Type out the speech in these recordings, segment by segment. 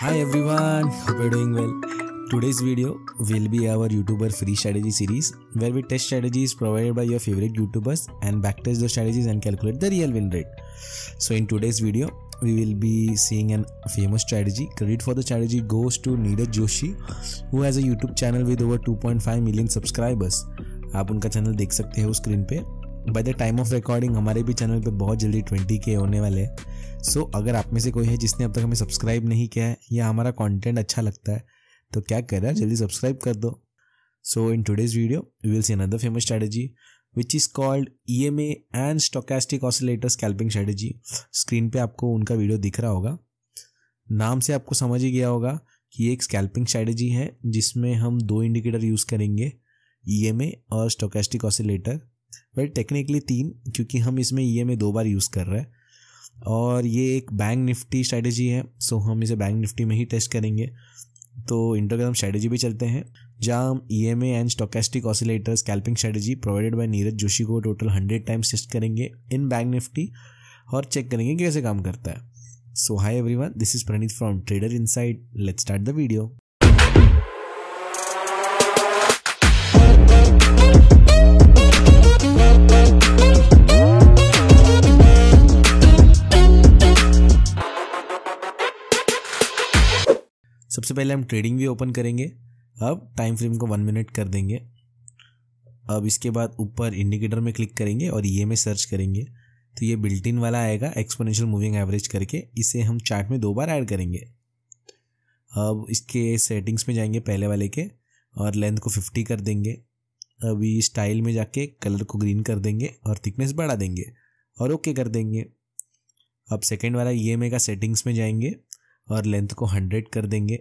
Hi everyone, hope you're doing well. Today's video will be our YouTuber free strategy series where we test strategies provided by your favorite YouTubers and backtest those strategies and calculate the real win rate. So in today's video, we will be seeing an famous strategy. Credit for the strategy goes to Neeraj Joshi who has a YouTube channel with over 2.5 million subscribers. आप उनका channel देख सकते हो screen पे by the time of recording हमारे भी channel पे बहुत जल्दी ट्वेंटी के होने वाले हैं सो so, अगर आप में से कोई है जिसने अब तक हमें सब्सक्राइब नहीं किया है या हमारा कंटेंट अच्छा लगता है तो क्या कर रहा है जल्दी सब्सक्राइब कर दो so in today's video you will see another famous strategy which is called E M A and stochastic oscillator scalping strategy screen पर आपको उनका वीडियो दिख रहा होगा नाम से आपको समझ ही गया होगा कि एक स्कैल्पिंग स्ट्रैटेजी है जिसमें हम दो इंडिकेटर यूज़ करेंगे ई एम ए और स्टोकेस्टिक ऑसिलेटर वेल टेक्निकली तीन क्योंकि हम इसमें ई e ए दो बार यूज़ कर रहे हैं और ये एक बैंक निफ्टी स्ट्रैटेजी है सो हम इसे बैंक निफ्टी में ही टेस्ट करेंगे तो इंटरग्राम स्ट्रैटेजी भी चलते हैं जहाँ E M and stochastic oscillator scalping strategy provided by Neeraj Joshi को टोटल हंड्रेड टाइम्स टेस्ट करेंगे इन बैंक निफ्टी और चेक करेंगे कैसे काम करता है so hi every one this is Praneet from trader inside let start the video सबसे पहले हम ट्रेडिंग भी ओपन करेंगे अब टाइम फ्रेम को वन मिनट कर देंगे अब इसके बाद ऊपर इंडिकेटर में क्लिक करेंगे और ये में सर्च करेंगे तो ये बिल्ट इन वाला आएगा एक्सपोनेंशियल मूविंग एवरेज करके इसे हम चार्ट में दो बार ऐड करेंगे अब इसके सेटिंग्स में जाएंगे पहले वाले के और लेंथ को फिफ्टी कर देंगे अभी स्टाइल में जाके कलर को ग्रीन कर देंगे और थिकनेस बढ़ा देंगे और ओके कर देंगे अब सेकेंड वाला ई का सेटिंग्स में जाएंगे और लेंथ को हंड्रेड कर देंगे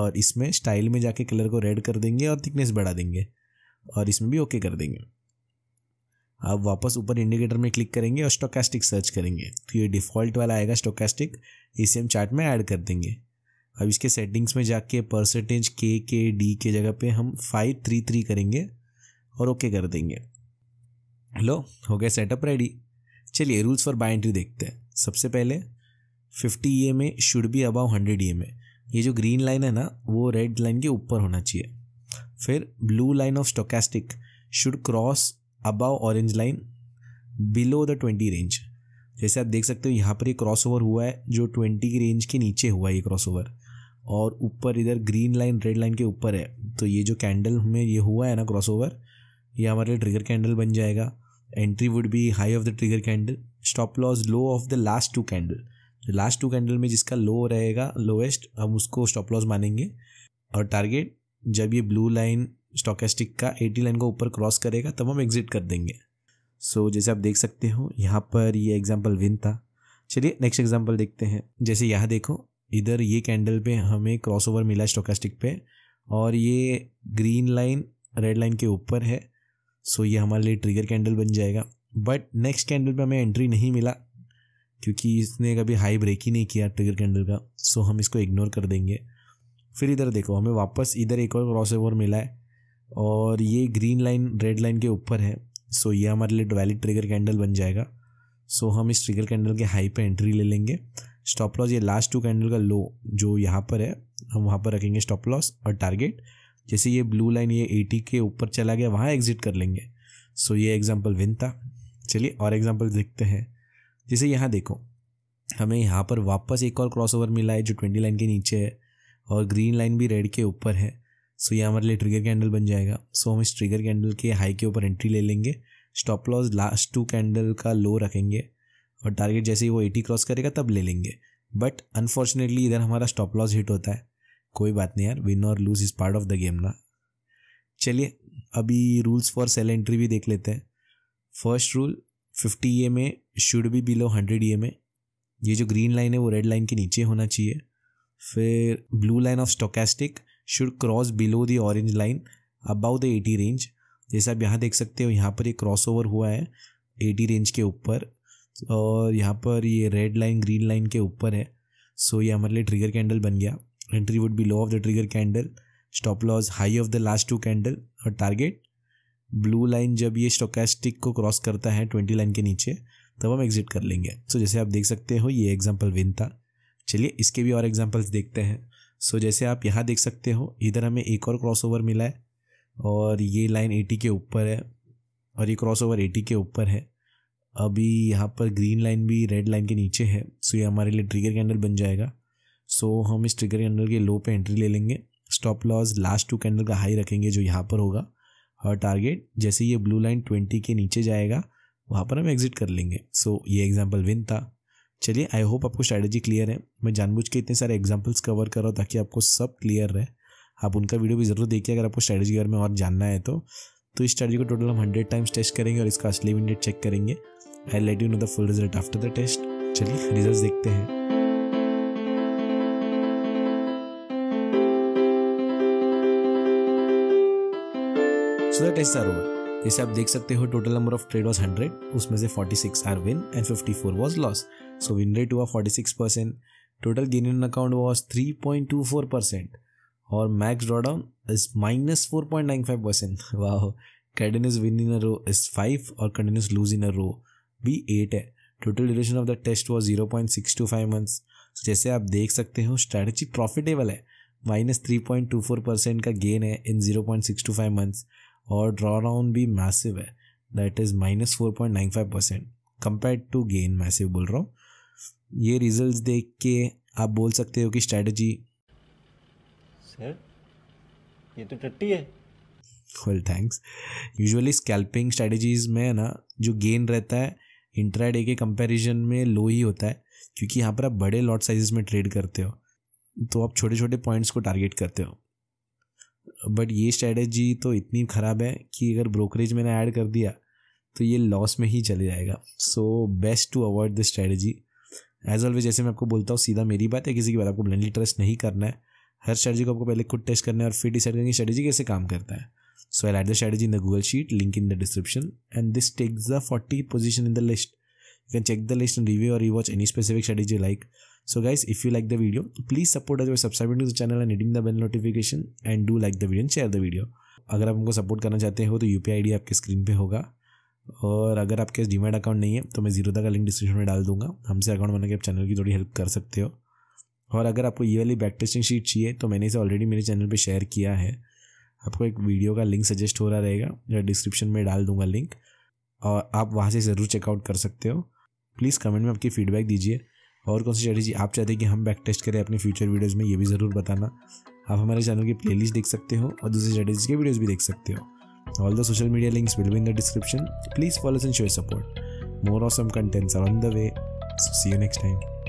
और इसमें स्टाइल में जाके कलर को रेड कर देंगे और थिकनेस बढ़ा देंगे और इसमें भी ओके कर देंगे आप वापस ऊपर इंडिकेटर में क्लिक करेंगे और स्टोकास्टिक सर्च करेंगे तो ये डिफ़ॉल्ट वाला आएगा स्टोकास्टिक इसे हम चार्ट में ऐड कर देंगे अब इसके सेटिंग्स में जाके परसेंटेज के के डी के जगह पे हम फाइव थ्री थ्री करेंगे और ओके कर देंगे हेलो हो गया सेटअप रेडी चलिए रूल्स फॉर बाइंड्री देखते हैं सबसे पहले fifty E M A should be above hundred E M A ये जो ग्रीन लाइन है ना वो रेड लाइन के ऊपर होना चाहिए फिर blue line of stochastic should cross above orange line below the twenty range जैसे आप देख सकते हो यहाँ पर ये क्रॉस ओवर हुआ है जो ट्वेंटी की रेंज के नीचे हुआ है ये क्रॉस ओवर और ऊपर इधर ग्रीन लाइन रेड लाइन के ऊपर है तो ये जो कैंडल में ये हुआ है ना क्रॉस ओवर ये हमारे लिए ट्रिगर कैंडल बन जाएगा entry would be high of the trigger candle stop loss low of the last two candle last two candle में जिसका लो रहेगा लोएस्ट हम उसको स्टॉप लॉस मानेंगे और टारगेट जब ये ब्लू लाइन स्टॉकेस्टिक का एटी लाइन को ऊपर क्रॉस करेगा तब हम एग्जिट कर देंगे सो so, जैसे आप देख सकते हो यहाँ पर ये एग्जाम्पल विन था चलिए नेक्स्ट एग्जाम्पल देखते हैं जैसे यहाँ देखो इधर ये कैंडल पे हमें क्रॉसओवर मिला स्टोकास्टिक पे और ये ग्रीन लाइन रेड लाइन के ऊपर है सो so, ये हमारे लिए ट्रिगर कैंडल बन जाएगा बट नेक्स्ट कैंडल पे हमें एंट्री नहीं मिला क्योंकि इसने कभी हाई ब्रेक ही नहीं किया ट्रिगर कैंडल का सो हम इसको इग्नोर कर देंगे फिर इधर देखो हमें वापस इधर एक और क्रॉस ओवर मिला है और ये ग्रीन लाइन रेड लाइन के ऊपर है सो ये हमारे लिए वैलिड ट्रिगर कैंडल बन जाएगा सो हम इस ट्रिगर कैंडल के हाई पर एंट्री ले लेंगे स्टॉप लॉस ये लास्ट टू कैंडल का लो जो यहाँ पर है हम वहाँ पर रखेंगे स्टॉप लॉस और टारगेट जैसे ये ब्लू लाइन ये एटी के ऊपर चला गया वहाँ एग्जिट कर लेंगे सो ये एग्जाम्पल विन था चलिए और एग्जाम्पल देखते हैं जैसे यहाँ देखो हमें यहाँ पर वापस एक और क्रॉसओवर मिला है जो ट्वेंटी लाइन के नीचे है और ग्रीन लाइन भी रेड के ऊपर है सो ये हमारे लिए ट्रिगर कैंडल बन जाएगा सो हम इस ट्रिगर कैंडल के हाई के ऊपर एंट्री ले लेंगे stop loss last two candle का लो रखेंगे और टारगेट जैसे ही वो एटी क्रॉस करेगा तब ले लेंगे बट अनफॉर्चुनेटली इधर हमारा स्टॉप लॉस हिट होता है कोई बात नहीं यार विन और lose is part of the game ना चलिए अभी रूल्स फॉर सेल एंट्री भी देख लेते हैं first rule fifty E M A should भी below hundred E M A ये जो ग्रीन लाइन है वो रेड लाइन के नीचे होना चाहिए फिर blue line of stochastic should cross below the orange line above the eighty range जैसे आप यहाँ देख सकते हो यहाँ पर ये क्रॉस ओवर हुआ है एटी रेंज के ऊपर और यहाँ पर ये रेड लाइन ग्रीन लाइन के ऊपर है सो ये हमारे लिए ट्रिगर कैंडल बन गया entry would be low of the trigger candle stop loss high of the last two candle और टारगेट ब्लू लाइन जब ये स्टोकेस्टिक को क्रॉस करता है ट्वेंटी लाइन के नीचे तब हम एग्जिट कर लेंगे सो जैसे आप देख सकते हो ये एग्जाम्पल विन था चलिए इसके भी और एग्जाम्पल्स देखते हैं सो so, जैसे आप यहाँ देख सकते हो इधर हमें एक और क्रॉस ओवर मिला है और ये लाइन एटी के ऊपर है और ये क्रॉस ओवर एटी के ऊपर है अभी यहाँ पर ग्रीन लाइन भी रेड लाइन के नीचे है सो ये हमारे लिए ट्रिगर कैंडल बन जाएगा सो हम इस ट्रिगर कैंडल के लो पे एंट्री ले लेंगे stop loss last two candle का हाई रखेंगे जो यहाँ पर होगा हर टारगेट जैसे ये ब्लू लाइन ट्वेंटी के नीचे जाएगा वहाँ पर हम एग्जिट कर लेंगे सो so, ये एग्जाम्पल विन था चलिए आई होप आपको स्ट्रैटेजी क्लियर है मैं जानबूझ के इतने सारे एग्जाम्पल्स कवर कर रहा हूँ ताकि आपको सब क्लियर रहे आप उनका वीडियो भी ज़रूर देखिए अगर आपको स्ट्रैटेजी के बारे में और जानना है तो तो इस स्ट्रैटेजी को टोटल हम हंड्रेड टाइम्स टेस्ट करेंगे और इसका असली विंडेट चेक करेंगे I let you know the full result after the test चलिए रिजल्ट देखते हैं so that is our over जैसे आप देख सकते हो total number of trade was hundred उसमें से forty six are win and fifty four was loss so win rate हुआ forty six percent total gain in account was three point two four percent और max drawdown is minus four point nine five percent वाह continuous win in a row is five और continuous lose in a row भी eight है total duration of the test was zero point six two five months जैसे आप देख सकते हो strategy profitable है minus three point two four percent का गेन है in zero point six two five months और ड्रॉ डाउन भी मैसिव है that is minus four point nine five percent compare to gain massive बोल रहा हूँ ये रिजल्ट देख के आप बोल सकते हो कि स्ट्रैटेजी सर ये तो टट्टी है well thanks usually scalping strategies में ना जो गेन रहता है इंट्राडे के कंपैरिजन में लो ही होता है क्योंकि यहाँ पर आप बड़े लॉट साइजेस में ट्रेड करते हो तो आप छोटे छोटे पॉइंट्स को टारगेट करते हो बट ये स्ट्रेटजी तो इतनी ख़राब है कि अगर ब्रोकरेज मैंने ऐड कर दिया तो ये लॉस में ही चले जाएगा so best to avoid this strategy as always जैसे मैं आपको बोलता हूँ सीधा मेरी बात है किसी की बात आपको ब्लेंडली ट्रस्ट नहीं करना है हर स्ट्रेटजी को आपको पहले खुद टेस्ट करना है और फिर डिसाइड करेंगे स्ट्रेटजी कैसे काम करता है so I add the strategy in the Google sheet link in the description and this takes the forty position in the list You can check the list and review or rewatch any specific strategy you like. So guys, if you like the video, please support us by subscribing to the channel and hitting the bell notification and do like the video and share the video. अगर आप हमको support करना चाहते हो तो U P आपके screen पे होगा और अगर आपके डीमेट अकाउंट नहीं है तो मैं तक का लिंक डिस्क्रिप्शन में डाल दूंगा हमसे अकाउंट बना के आप चैनल की थोड़ी हेल्प कर सकते हो और अगर आपको ये वाली बैक टेस्टिंग शीट चाहिए तो मैंने इसे ऑलरेडी मेरे चैनल पर शेयर किया है आपको एक वीडियो का लिंक सजेस्ट हो रहा रहेगा मैं डिस्क्रिप्शन में डाल दूंगा लिंक और आप वहाँ से ज़रूर चेकआउट कर सकते हो प्लीज़ कमेंट में आपकी फीडबैक दीजिए और कौन सी स्ट्रेटेजी आप चाहते हैं कि हम बैक टेस्ट करें अपने फ्यूचर वीडियोज़ में ये भी ज़रूर बताना आप हमारे चैनल की प्लेलिस्ट देख सकते हो और दूसरी स्ट्रेटेजी के वीडियोज़ भी देख सकते हो all the social media links will be in the description please follow and share support more of some contents on the way see you next time